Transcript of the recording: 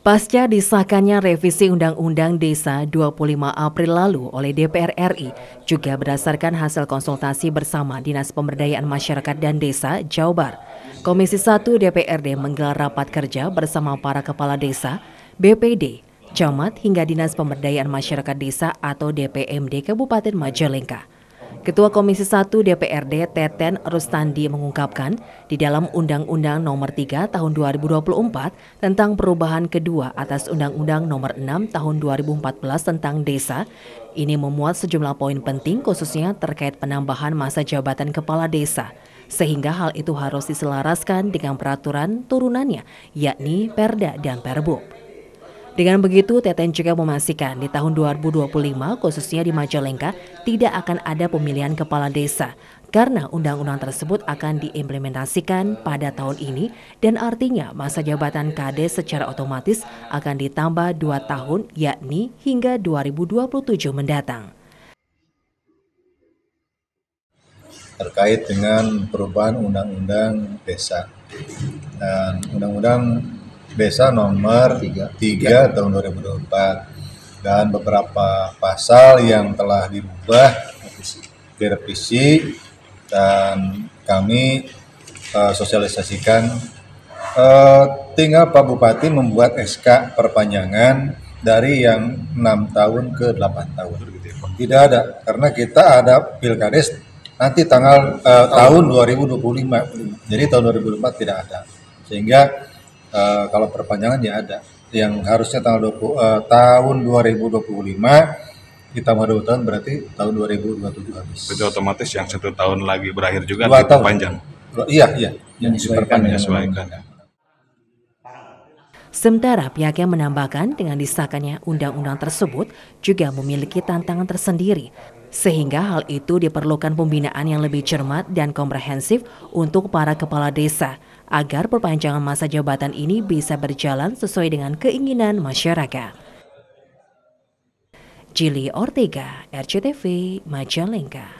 Pasca disahkannya revisi Undang-Undang Desa 25 April lalu oleh DPR RI, juga berdasarkan hasil konsultasi bersama Dinas Pemberdayaan Masyarakat dan Desa Jawbar, Komisi 1 DPRD menggelar rapat kerja bersama para kepala desa, BPD, camat hingga Dinas Pemberdayaan Masyarakat Desa atau DPMD Kabupaten Majalengka. Ketua Komisi 1 DPRD Teten Rustandi mengungkapkan di dalam Undang-Undang Nomor 3 Tahun 2024 tentang perubahan kedua atas Undang-Undang Nomor 6 Tahun 2014 tentang desa, ini memuat sejumlah poin penting khususnya terkait penambahan masa jabatan kepala desa, sehingga hal itu harus diselaraskan dengan peraturan turunannya yakni Perda dan Perbup. Dengan begitu, Teten juga memastikan di tahun 2025, khususnya di Majalengka, tidak akan ada pemilihan kepala desa karena undang-undang tersebut akan diimplementasikan pada tahun ini dan artinya masa jabatan KD secara otomatis akan ditambah 2 tahun yakni hingga 2027 mendatang. Terkait dengan perubahan undang-undang desa dan undang-undang Desa nomor 3, 3 tahun 2024 dan beberapa pasal yang telah diubah direvisi dan kami uh, sosialisasikan uh, tinggal Pak Bupati membuat SK perpanjangan dari yang 6 tahun ke 8 tahun tidak ada karena kita ada pilkades nanti tanggal uh, tahun 2025 jadi tahun 2024 tidak ada sehingga uh, kalau perpanjangan ya ada yang harusnya tanggal 20, uh, eh, tahun 2025 kita mau dua tahun berarti tahun 2027 habis. Jadi otomatis yang satu tahun lagi berakhir juga dua panjang. Iya, iya. Yang disesuaikan. Ya. Sementara pihaknya menambahkan dengan disahkannya undang-undang tersebut juga memiliki tantangan tersendiri sehingga hal itu diperlukan pembinaan yang lebih cermat dan komprehensif untuk para kepala desa agar perpanjangan masa jabatan ini bisa berjalan sesuai dengan keinginan masyarakat. Jili Ortega, RCTV, Majalengka.